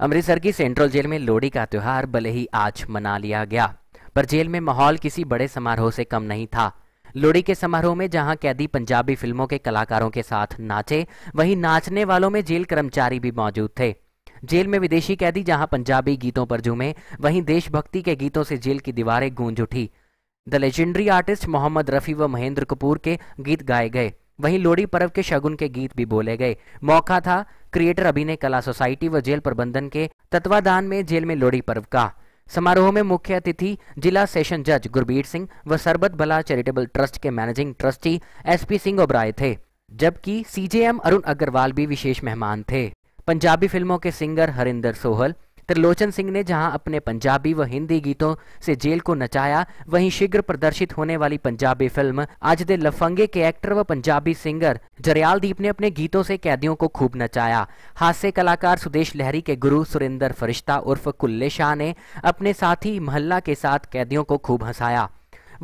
अमृतसर की central jail में लोहड़ी का त्यौहार भले ही आज मना लिया गया पर जेल में माहौल किसी बड़े समारोह से कम नहीं था लोहड़ी के समारोह में जहां कैदी पंजाबी फिल्मों के कलाकारों के साथ नाचे वहीं नाचने वालों में जेल कर्मचारी भी मौजूद थे जेल में विदेशी कैदी जहां पंजाबी गीतों पर झूमे वहीं देशभक्ति के गीतों से जेल की दीवारें गूंज उठी the legendary artist Mohammed Rafi व महेंद्र कपूर के गीत गाए गए वहीं लोहड़ी पर्व के शगुन के गीत भी बोले गए मौका था क्रिएटर अभिनय कला सोसाइटी व जेल प्रबंधन के तत्वाधान में जेल में लोहड़ी पर्व का समारोह में मुख्य अतिथि जिला सेशन जज गुरबीर सिंह व सरबत भला चैरिटेबल ट्रस्ट के managing trustee SP Singh Oberoi थे जबकि सीजेएम अरुण अग्रवाल भी विशेष मेहमान थे पंजाबी फिल्मों के सिंगर हरिंदर सोहल त्रिलोचन सिंह ने जहां अपने पंजाबी व हिंदी गीतों से जेल को नचाया वहीं शीघ्र प्रदर्शित होने वाली पंजाबी फिल्म आज दे लफंगे के एक्टर व पंजाबी सिंगर दीप ने अपने गीतों से कैदियों को खूब नचाया हास्य कलाकार सुदेश लहरी के गुरु सुरेंद्र फरिश्ता उर्फ कुल्ले शाह ने अपने साथी महल्ला के साथ कैदियों को खूब हंसाया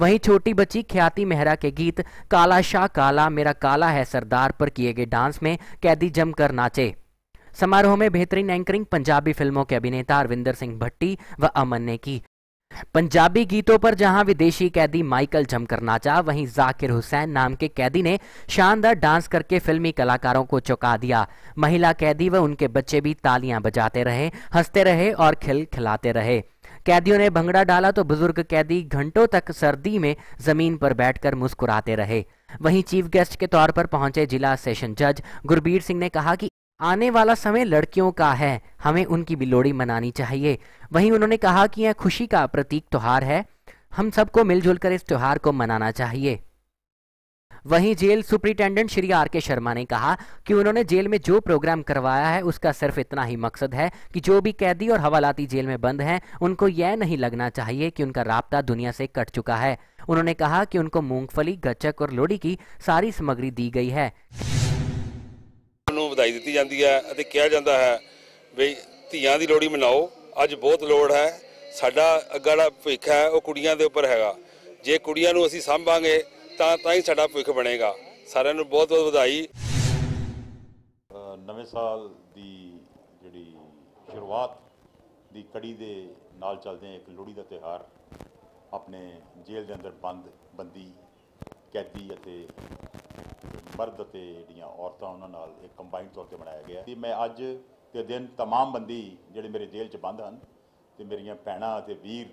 वहीं छोटी बच्ची ख्याति मेहरा के गीत काला शाह काला मेरा काला है सरदार पर किए गए डांस में कैदी जमकर नाचे समारोह में बेहतरीन एंकरिंग पंजाबी फिल्मों के अभिनेता अरविंदर सिंह भट्टी व अमन ने की पंजाबी गीतों पर जहां विदेशी कैदी माइकल जमकर नाचा वहीं जाकिर हुसैन नाम के कैदी ने शानदार डांस करके फिल्मी कलाकारों को चौंका दिया महिला कैदी व उनके बच्चे भी तालियां बजाते रहे हंसते रहे और खिल खिलाते रहे कैदियों ने भंगड़ा डाला तो बुजुर्ग कैदी घंटों तक सर्दी में जमीन पर बैठकर मुस्कुराते रहे वहीं चीफ गेस्ट के तौर पर पहुंचे जिला सेशन जज गुरबीर सिंह ने कहा कि आने वाला समय लड़कियों का है हमें उनकी भी लोहड़ी मनानी चाहिए वहीं उन्होंने कहा कि यह खुशी का प्रतीक त्यौहार है हम सबको मिलजुल कर इस त्योहार को मनाना चाहिए वहीं जेल सुप्रिंटेंडेंट श्री आर के शर्मा ने कहा कि उन्होंने जेल में जो प्रोग्राम करवाया है उसका सिर्फ इतना ही मकसद है कि जो भी कैदी और हवालाती जेल में बंद हैं उनको यह नहीं लगना चाहिए कि उनका रबता दुनिया से कट चुका है उन्होंने कहा कि उनको मूंगफली गच्चक और लोड़ी की सारी सामग्री दी गई है ਨੂੰ ਵਧਾਈ ਦਿੱਤੀ ਜਾਂਦੀ ਹੈ ਅਤੇ ਕਿਹਾ ਜਾਂਦਾ ਹੈ ਵੀ ਧੀਆਂ ਦੀ ਲੋਹੜੀ ਮਨਾਓ ਅੱਜ ਬਹੁਤ ਲੋੜ ਹੈ ਸਾਡਾ ਅੱਗਾੜਾ ਭਵਿੱਖ ਹੈ ਉਹ ਕੁੜੀਆਂ ਦੇ ਉੱਪਰ ਹੈਗਾ ਜੇ ਕੁੜੀਆਂ ਨੂੰ ਅਸੀਂ ਸੰਭਾਂਗੇ ਤਾਂ ਤਾਂ ਹੀ ਸਾਡਾ ਭਵਿੱਖ ਬਣੇਗਾ ਸਾਰਿਆਂ ਨੂੰ ਬਹੁਤ ਬਹੁਤ ਵਧਾਈ ਨਵੇਂ ਸਾਲ ਦੀ ਜਿਹੜੀ ਸ਼ੁਰੂਆਤ ਦੀ ਕੜੀ ਦੇ ਨਾਲ ਚੱਲਦੇ ਆ ਇੱਕ ਲੋਹੜੀ ਦਾ ਤਿਹਾਰ ਆਪਣੇ ਜੇਲ੍ਹ ਦੇ ਅੰਦਰ ਬੰਦ ਬੰਦੀ ਕੈਦੀ ਅਤੇ मर्द तो जो औरतों उन्होंने कंबाइन तौर पर बनाया गया कि मैं अज के दिन तमाम बंदी जे मेरे जेल च बंद हैं तो मेरिया भैन वीर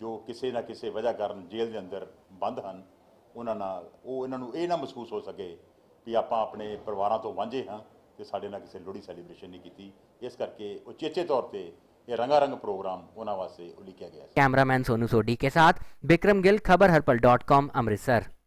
जो किसी ना किसी वजह कारण जेल के अंदर बंद हैं उन्होंने ये ना महसूस हो सके कि आपने परिवारों तो वाझे हाँ तो साढ़े ना किसी लोहड़ी सैलीब्रेशन नहीं की इस करके उचेचे तौर पर यह रंग प्रोग्राम उन्होंने उलीकिया गया कैमरामैन सोनू सोडी के साथ बिक्रम गिल खबर हरपल डॉट कॉम अमृतसर